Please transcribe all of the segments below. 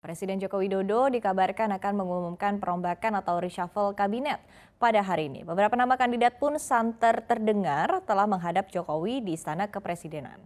Presiden Joko Widodo dikabarkan akan mengumumkan perombakan atau reshuffle kabinet pada hari ini. Beberapa nama kandidat pun santer terdengar telah menghadap Jokowi di Istana Kepresidenan.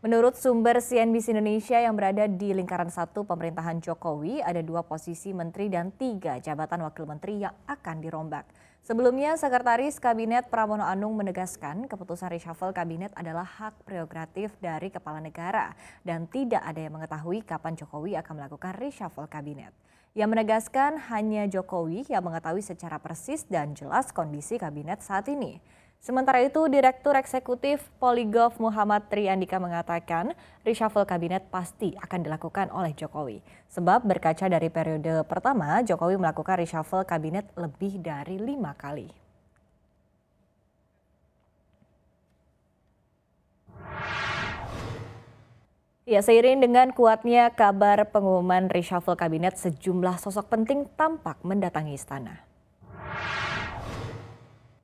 Menurut sumber CNBC Indonesia yang berada di lingkaran satu pemerintahan Jokowi, ada dua posisi menteri dan tiga jabatan wakil menteri yang akan dirombak. Sebelumnya, Sekretaris Kabinet Pramono Anung menegaskan keputusan reshuffle kabinet adalah hak prerogatif dari kepala negara dan tidak ada yang mengetahui kapan Jokowi akan melakukan reshuffle kabinet. Ia menegaskan hanya Jokowi yang mengetahui secara persis dan jelas kondisi kabinet saat ini. Sementara itu, Direktur Eksekutif Poligov Muhammad Triandika mengatakan reshuffle kabinet pasti akan dilakukan oleh Jokowi. Sebab berkaca dari periode pertama, Jokowi melakukan reshuffle kabinet lebih dari lima kali. Ya, seiring dengan kuatnya kabar pengumuman reshuffle kabinet, sejumlah sosok penting tampak mendatangi istana.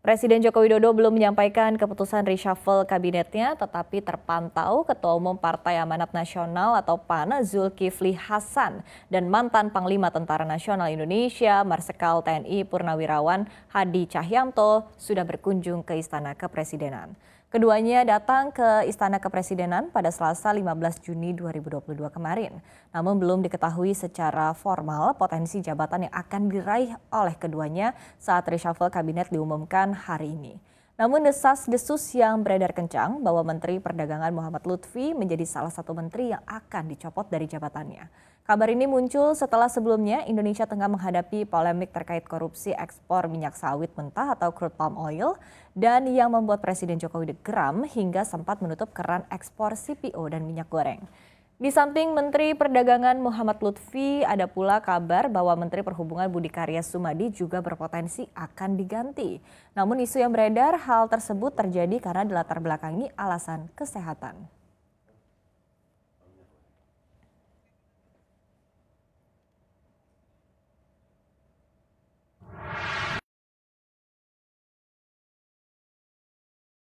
Presiden Joko Widodo belum menyampaikan keputusan reshuffle kabinetnya, tetapi terpantau Ketua Umum Partai Amanat Nasional atau PAN Zulkifli Hasan dan mantan Panglima Tentara Nasional Indonesia Marsekal TNI Purnawirawan Hadi Cahyanto sudah berkunjung ke Istana Kepresidenan. Keduanya datang ke Istana Kepresidenan pada Selasa 15 Juni 2022 kemarin. Namun belum diketahui secara formal potensi jabatan yang akan diraih oleh keduanya saat reshuffle kabinet diumumkan hari ini. Namun desas-desus yang beredar kencang bahwa Menteri Perdagangan Muhammad Lutfi menjadi salah satu menteri yang akan dicopot dari jabatannya. Kabar ini muncul setelah sebelumnya Indonesia tengah menghadapi polemik terkait korupsi ekspor minyak sawit mentah atau crude palm oil dan yang membuat Presiden Jokowi degram hingga sempat menutup keran ekspor CPO dan minyak goreng. Di samping Menteri Perdagangan Muhammad Lutfi, ada pula kabar bahwa Menteri Perhubungan Budi Karya Sumadi juga berpotensi akan diganti. Namun isu yang beredar, hal tersebut terjadi karena dilatar belakangi alasan kesehatan.